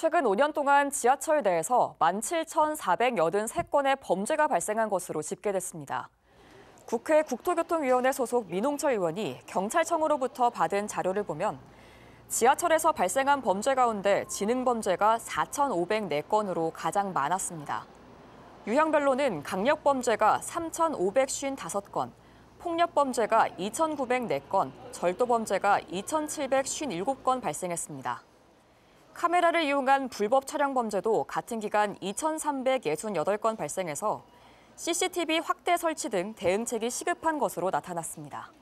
최근 5년 동안 지하철 내에서 17,483건의 범죄가 발생한 것으로 집계됐습니다. 국회 국토교통위원회 소속 민홍철 의원이 경찰청으로부터 받은 자료를 보면 지하철에서 발생한 범죄 가운데 지능범죄가 4,504건으로 가장 많았습니다. 유형별로는 강력범죄가 3,555건, 폭력범죄가 2,904건, 절도범죄가 2,757건 발생했습니다. 카메라를 이용한 불법 촬영 범죄도 같은 기간 2,368건 발생해서 CCTV 확대 설치 등 대응책이 시급한 것으로 나타났습니다.